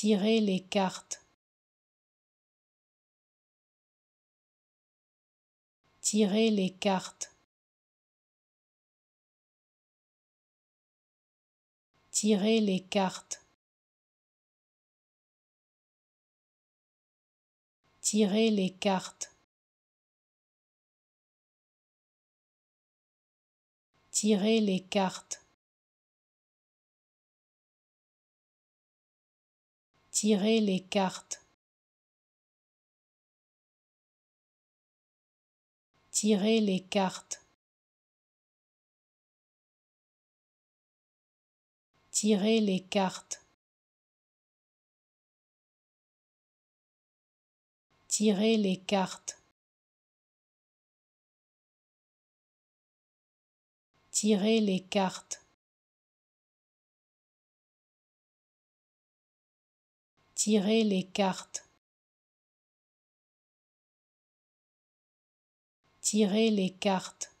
Tirez les cartes. Tirez les cartes. Tirez les cartes. Tirez les cartes. Tirez les cartes. tirer les cartes. Tirer les cartes. Tirer les cartes. Tirer les cartes. Tirez les cartes. tirer les cartes. Tirer les cartes.